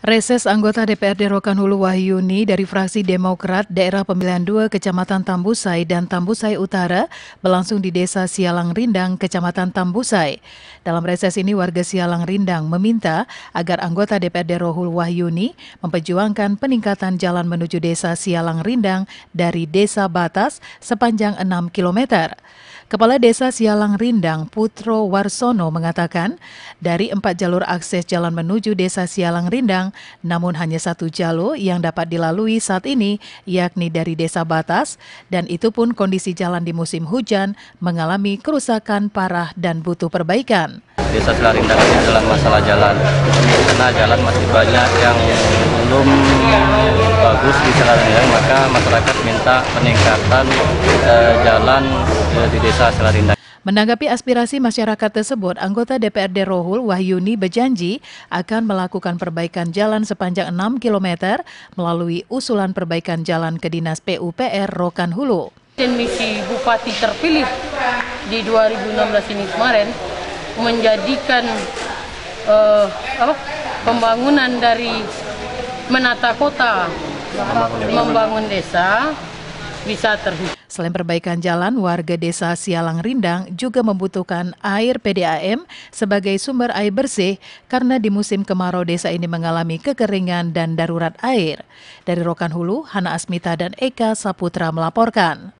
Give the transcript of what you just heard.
Reses anggota DPRD Rokan Hulu Wahyuni dari fraksi Demokrat daerah pemilihan 2 Kecamatan Tambusai dan Tambusai Utara berlangsung di Desa Sialang Rindang, Kecamatan Tambusai. Dalam reses ini warga Sialang Rindang meminta agar anggota DPRD Rohul Wahyuni memperjuangkan peningkatan jalan menuju Desa Sialang Rindang dari desa batas sepanjang 6 kilometer. Kepala Desa Sialang Rindang Putro Warsono mengatakan, dari empat jalur akses jalan menuju Desa Sialang Rindang, namun hanya satu jalur yang dapat dilalui saat ini, yakni dari Desa Batas, dan itu pun kondisi jalan di musim hujan mengalami kerusakan parah dan butuh perbaikan. Desa Sialang Rindang ini adalah masalah jalan, karena jalan masih banyak yang belum bagus di Selarindang maka masyarakat minta peningkatan eh, jalan eh, di desa Selarinda. Menanggapi aspirasi masyarakat tersebut, anggota DPRD Rohul Wahyuni berjanji akan melakukan perbaikan jalan sepanjang 6 km melalui usulan perbaikan jalan ke Dinas PUPR Rokan Hulu. Misi Bupati terpilih di 2016 ini kemarin menjadikan uh, apa, pembangunan dari menata kota, membangun desa, bisa terhubung. Selain perbaikan jalan, warga desa Sialang Rindang juga membutuhkan air PDAM sebagai sumber air bersih karena di musim kemarau desa ini mengalami kekeringan dan darurat air. Dari Rokan Hulu, Hana Asmita dan Eka Saputra melaporkan.